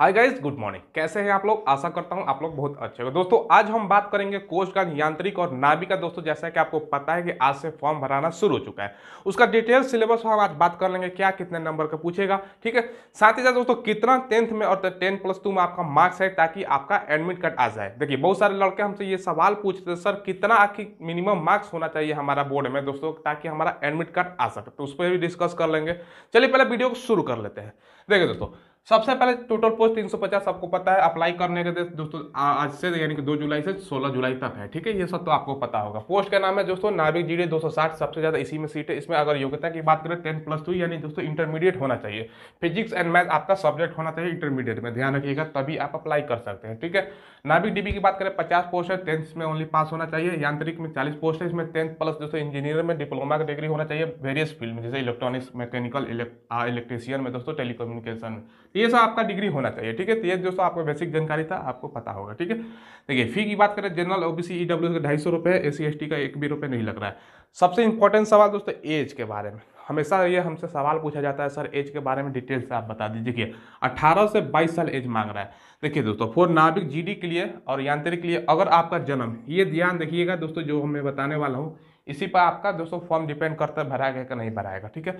hi guys good morning कैसे हैं आप लोग आशा करता हूं आप लोग बहुत अच्छे हो दोस्तों आज हम बात करेंगे कोस्ट गार्ड यांत्रिक और नाभिक का दोस्तों जैसा कि आपको पता है कि आज से फॉर्म भराना शुरू हो चुका है उसका डिटेल सिलेबस हम आज बात कर लेंगे क्या कितने नंबर का पूछेगा ठीक है साथ ही साथ दोस्तों कितना टेंथ में और टेन प्लस टू में आपका मार्क्स है ताकि आपका एडमिट कार्ड आ जाए देखिए बहुत सारे लड़के हमसे ये सवाल पूछते थे सर कितना आखिर मिनिमम मार्क्स होना चाहिए हमारा बोर्ड में दोस्तों ताकि हमारा एडमिट कार्ड आ सके तो उस पर भी डिस्कस कर लेंगे चलिए पहले वीडियो को शुरू कर लेते हैं देखिए दोस्तों सबसे पहले टोटल पोस्ट 350 आपको पता है अप्लाई करने के दोस्तों आज से यानी कि 2 जुलाई से 16 जुलाई तक है ठीक है ये सब तो आपको पता होगा पोस्ट का नाम है दोस्तों नाविक जी 260 सबसे ज़्यादा इसी में सीट है इसमें अगर योग्यता की बात करें 10 प्लस टू यानी दोस्तों इंटरमीडिएट होना चाहिए फिजिक्स एंड मैथ आपका सब्जेक्ट होना चाहिए इंटरमीडिएट में ध्यान रखिएगा तभी आप अप्लाई कर सकते हैं ठीक है नाविक डीबी की बात करें पचास पोस्ट है टेंथ में ओनली पास होना चाहिए यांत्रिक में चालीस पोस्ट है इसमें टेंथ प्लस दोस्तों इंजीनियर में डिप्लोमा का डिग्री होना चाहिए वेरियस फील्ड में जैसे इलेक्ट्रॉनिक्स मैकेनिकल इलेक्ट्रीशियन में दोस्तों टेलीकम्युनिकेशन तो ये सब आपका डिग्री होना चाहिए ठीक है तो ये दोस्तों आपको बेसिक जानकारी था आपको पता होगा ठीक है देखिए फी की बात करें जनरल ओबीसी ईडब्ल्यू का ढाई सौ रुपये सी एस टी का एक भी रुपये नहीं लग रहा है सबसे इंपॉर्टेंट सवाल दोस्तों एज के बारे में हमेशा ये हमसे सवाल पूछा जाता है सर एज के बारे में डिटेल से आप बता दीजिए कि 18 से 22 साल एज मांग रहा है देखिए दोस्तों फोर नाभिक जीडी के लिए और यांत्रिक के लिए अगर आपका जन्म ये ध्यान रखिएगा दोस्तों जो मैं बताने वाला हूँ इसी पर आपका दोस्तों फॉर्म डिपेंड करता है भराएगा कि नहीं भराएगा ठीक है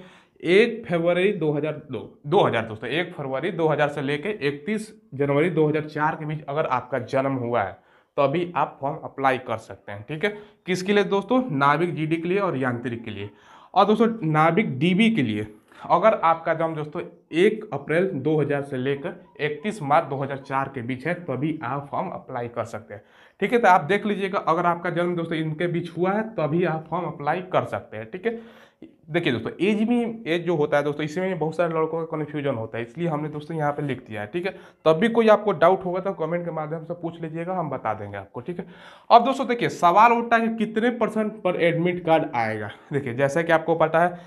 एक फरवरी 2002 2000 दोस्तों एक फरवरी 2000 से लेके 31 जनवरी 2004 के बीच अगर आपका जन्म हुआ है तो अभी आप फॉर्म अप्लाई कर सकते हैं ठीक है किसके लिए दोस्तों नाविक जीडी के लिए और यांत्रिक के लिए और दोस्तों नाविक डी के लिए अगर आपका जन्म दोस्तों एक अप्रैल 2000 से लेकर 31 मार्च 2004 के बीच है तो आप फॉर्म अप्लाई कर सकते हैं ठीक है तो आप देख लीजिएगा अगर आपका जन्म दोस्तों इनके बीच हुआ है तभी तो आप फॉर्म अप्लाई कर सकते हैं ठीक है देखिए दोस्तों एज भी एज जो होता है दोस्तों इसमें बहुत सारे लड़कों का कन्फ्यूजन होता है इसलिए हमने दोस्तों यहाँ पे लिख दिया है ठीक है तब भी कोई आपको डाउट होगा तो कमेंट के माध्यम से पूछ लीजिएगा हम बता देंगे आपको ठीक है अब दोस्तों देखिए सवाल उठता है कि कितने परसेंट पर एडमिट कार्ड आएगा देखिए जैसा कि आपको पता है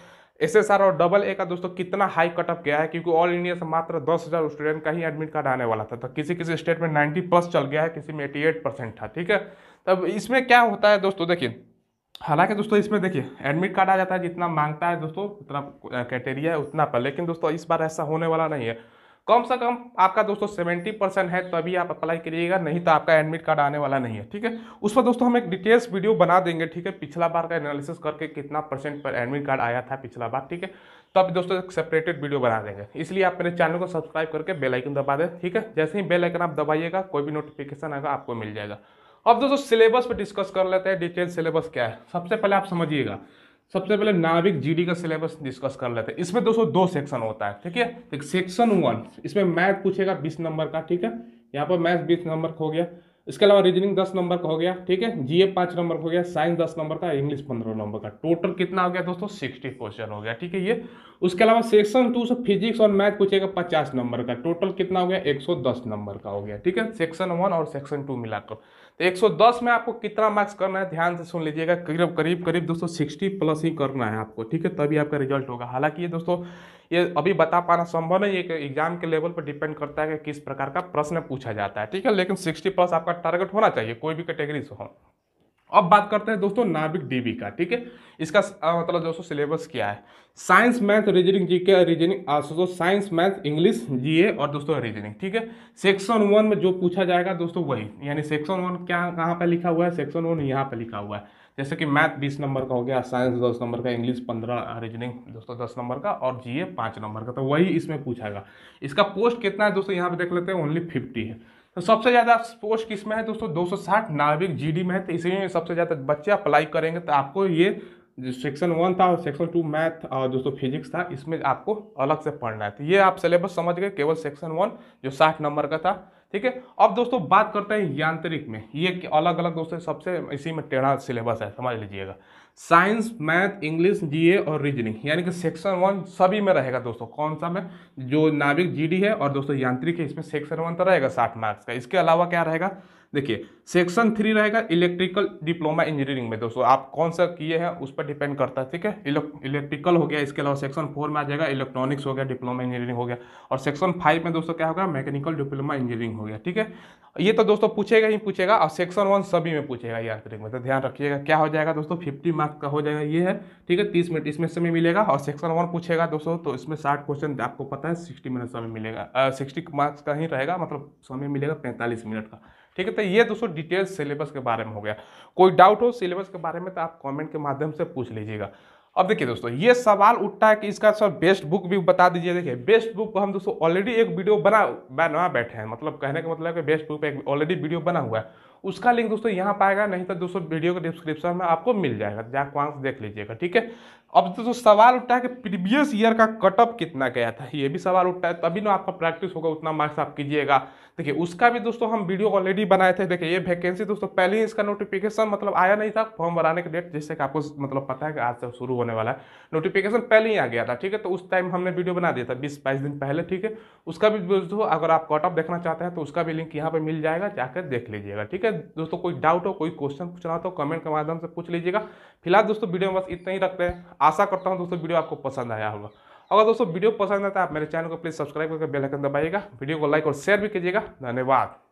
एसएसआर और डबल ए का दोस्तों कितना हाई कटअप गया है क्योंकि ऑल इंडिया से मात्र दस हज़ार स्टूडेंट का ही एडमिट कार्ड आने वाला था तो किसी किसी स्टेट में नाइन्टी प्लस चल गया है किसी में एटी एट परसेंट था ठीक है तब इसमें क्या होता है दोस्तों देखिए हालांकि दोस्तों इसमें देखिए एडमिट कार्ड आ जाता है जितना मांगता है दोस्तों उतना क्राइटेरिया है उतना पर लेकिन दोस्तों इस बार ऐसा होने वाला नहीं है कम से कम आपका दोस्तों सेवेंटी परसेंट है तभी आप अप्लाई करिएगा नहीं तो आपका एडमिट कार्ड आने वाला नहीं है ठीक है उस पर दोस्तों हम एक डिटेल्स वीडियो बना देंगे ठीक है पिछला बार का एनालिसिस करके कितना परसेंट पर एडमिट कार्ड आया था पिछला बार ठीक है तो अभी दोस्तों एक सेपरेटेड वीडियो बना देंगे इसलिए आप मेरे चैनल को सब्सक्राइब करके बेलाइकन दबा दें ठीक है जैसे ही बेलाइकन आप दबाइएगा कोई भी नोटिफिकेशन आएगा आपको मिल जाएगा अब दोस्तों सिलेबस पर डिस्कस कर लेते हैं डिटेल सिलेबस क्या है सबसे पहले आप समझिएगा सबसे पहले नाविक जीडी का सिलेबस डिस्कस कर लेते हैं इसमें दोस्तों दो सेक्शन होता है ठीक है सेक्शन वन इसमें मैथ पूछेगा बीस नंबर का ठीक है यहाँ पर मैथ बीस नंबर का हो गया इसके अलावा रीजनिंग दस नंबर का हो गया ठीक है जी ए नंबर का हो गया साइंस दस नंबर का इंग्लिश पंद्रह नंबर का टोटल कितना हो गया दोस्तों सिक्सटी क्वेश्चन हो गया ठीक है ये उसके अलावा सेक्शन टू से फिजिक्स और मैथ पूछेगा पचास नंबर का टोटल कितना हो गया एक सौ दस नंबर का हो गया ठीक है सेक्शन वन और सेक्शन टू मिलाकर तो 110 में आपको कितना मार्क्स करना है ध्यान से सुन लीजिएगा करीब करीब करीब दोस्तों 60 प्लस ही करना है आपको ठीक है तभी आपका रिजल्ट होगा हालांकि ये दोस्तों ये अभी बता पाना संभव नहीं है कि एग्जाम के लेवल पर डिपेंड करता है कि किस प्रकार का प्रश्न पूछा जाता है ठीक है लेकिन सिक्सटी प्लस आपका टारगेट होना चाहिए कोई भी कैटेगरी से हो अब बात करते हैं दोस्तों नाभिक डीबी का ठीक है इसका मतलब दोस्तों सिलेबस क्या है साइंस मैथ रीजनिंग जी के रीजनिंग दोस्तों साइंस मैथ इंग्लिश जीए और दोस्तों रीजनिंग ठीक है सेक्शन वन में जो पूछा जाएगा दोस्तों वही यानी सेक्शन वन क्या कहाँ पर लिखा हुआ है सेक्शन वन यहाँ पर लिखा हुआ है जैसे कि मैथ बीस नंबर का हो गया साइंस दस नंबर का इंग्लिश पंद्रह रीजनिंग दोस्तों दस नंबर का और जीए पाँच नंबर का तो वही इसमें पूछा इसका पोस्ट कितना है दोस्तों यहाँ पे देख लेते हैं ओनली फिफ्टी है तो सबसे ज़्यादा पोस्ट किस में है दोस्तों 260 जी डी में है तो इसी में सबसे ज़्यादा बच्चे अप्लाई करेंगे तो आपको ये सेक्शन वन था और सेक्शन टू मैथ और दोस्तों फिजिक्स था इसमें आपको अलग से पढ़ना है तो ये आप सिलेबस समझ गए केवल सेक्शन वन जो साठ नंबर का था ठीक है अब दोस्तों बात करते हैं यांत्रिक में ये अलग अलग दोस्तों सबसे इसी में टेढ़ा सिलेबस है समझ लीजिएगा साइंस मैथ इंग्लिश जीए और रीजनिंग यानी कि सेक्शन वन सभी में रहेगा दोस्तों कौन सा में जो नाविक जीडी है और दोस्तों यांत्रिक है इसमें सेक्शन वन तो रहेगा साठ मार्क्स का इसके अलावा क्या रहेगा देखिए सेक्शन थ्री रहेगा इलेक्ट्रिकल डिप्लोमा इंजीनियरिंग में दोस्तों आप कौन सा किए हैं उस पर डिपेंड करता है ठीक है इलेक्ट्रिकल हो गया इसके अलावा सेक्शन फोर में आ जाएगा इलेक्ट्रॉनिक्स हो गया डिप्लोमा इंजीनियरिंग हो गया और सेक्शन फाइव में दोस्तों क्या होगा मैकेनिकल डिप्लोमा इंजीनियरिंग हो गया ठीक है ये तो दोस्तों पूछेगा ही पूछेगा और सेक्शन वन सभी में पूछेगा यात्रिक में तो ध्यान रखिएगा क्या हो जाएगा दोस्तों फिफ्टी मार्क्स का हो जाएगा ये है ठीक है तीस मिनट इसमें समय मिलेगा और सेक्शन वन पूछेगा दोस्तों तो इसमें साठ क्वेश्चन आपको पता है सिक्सटी मिनट समय मिलेगा सिक्सटी मार्क्स का ही रहेगा मतलब समय मिलेगा पैंतालीस मिनट का ठीक है तो ये दोस्तों डिटेल्स सिलेबस के बारे में हो गया कोई डाउट हो सिलेबस के बारे में तो आप कमेंट के माध्यम से पूछ लीजिएगा अब देखिए दोस्तों ये सवाल उठता है कि इसका सर बेस्ट बुक भी बता दीजिए देखिए बेस्ट बुक को हम दोस्तों ऑलरेडी एक वीडियो बना बना बैठे हैं मतलब कहने का मतलब है कि बेस्ट बुक पे एक ऑलरेडी वीडियो बना हुआ है उसका लिंक दोस्तों यहाँ पाएगा नहीं तो दोस्तों वीडियो के डिस्क्रिप्शन में आपको मिल जाएगा जाक वहाँ देख लीजिएगा ठीक है अब तो, तो सवाल उठता है कि प्रीवियस ईयर का कटअप कितना गया था ये भी सवाल उठता है तभी ना आपका प्रैक्टिस होगा उतना मार्क्स आप कीजिएगा देखिए उसका भी दोस्तों हम वीडियो ऑलरेडी बनाए थे देखिए ये वैकेंसी दोस्तों पहले ही इसका नोटिफिकेशन मतलब आया नहीं था फॉर्म भराने के डेट जैसे कि आपको मतलब पता है कि आज से शुरू होने वाला है नोटिफिकेशन पहले ही आ गया था ठीक है तो उस टाइम हमने वीडियो बना दिया था बीस बाईस दिन पहले ठीक है उसका भी दोस्तों अगर आप कटअप देखना चाहते हैं तो उसका भी लिंक यहाँ पर मिल जाएगा जाकर देख लीजिएगा ठीक है दोस्तों कोई डाउट हो कोई क्वेश्चन पूछना हो तो कमेंट के माध्यम से पूछ लीजिएगा फिलहाल दोस्तों वीडियो में बस इतना ही रखते हैं आशा करता हूँ दोस्तों वीडियो आपको पसंद आया होगा अगर दोस्तों वीडियो पसंद आता है आप मेरे चैनल को प्लीज़ सब्सक्राइब करके बेल आइकन दबाइएगा वीडियो को लाइक और शेयर भी कीजिएगा धन्यवाद